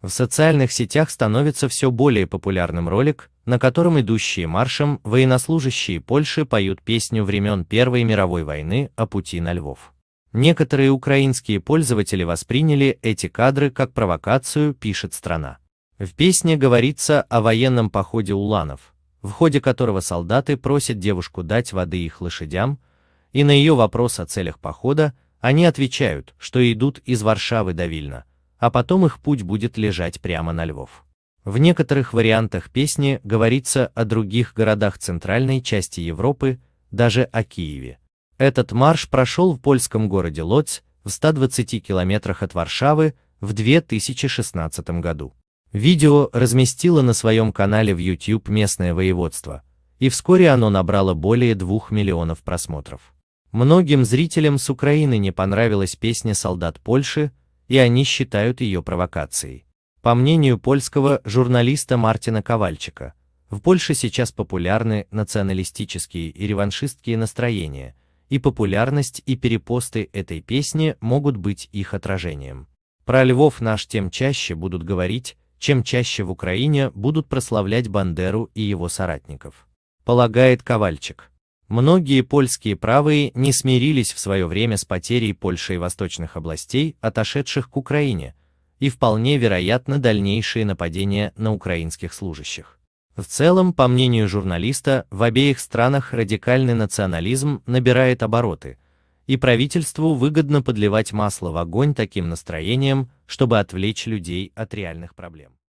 В социальных сетях становится все более популярным ролик, на котором идущие маршем военнослужащие Польши поют песню времен Первой мировой войны о «А пути на Львов. Некоторые украинские пользователи восприняли эти кадры как провокацию, пишет страна. В песне говорится о военном походе уланов, в ходе которого солдаты просят девушку дать воды их лошадям, и на ее вопрос о целях похода они отвечают, что идут из Варшавы до Вильна, а потом их путь будет лежать прямо на Львов. В некоторых вариантах песни говорится о других городах центральной части Европы, даже о Киеве. Этот марш прошел в польском городе Лоц в 120 километрах от Варшавы в 2016 году. Видео разместило на своем канале в YouTube местное воеводство, и вскоре оно набрало более 2 миллионов просмотров. Многим зрителям с Украины не понравилась песня «Солдат Польши», и они считают ее провокацией. По мнению польского журналиста Мартина Ковальчика, в Польше сейчас популярны националистические и реваншистские настроения, и популярность и перепосты этой песни могут быть их отражением. Про Львов наш тем чаще будут говорить, чем чаще в Украине будут прославлять Бандеру и его соратников. Полагает Ковальчик. Многие польские правые не смирились в свое время с потерей Польши и восточных областей, отошедших к Украине, и вполне вероятно дальнейшие нападения на украинских служащих. В целом, по мнению журналиста, в обеих странах радикальный национализм набирает обороты, и правительству выгодно подливать масло в огонь таким настроением, чтобы отвлечь людей от реальных проблем.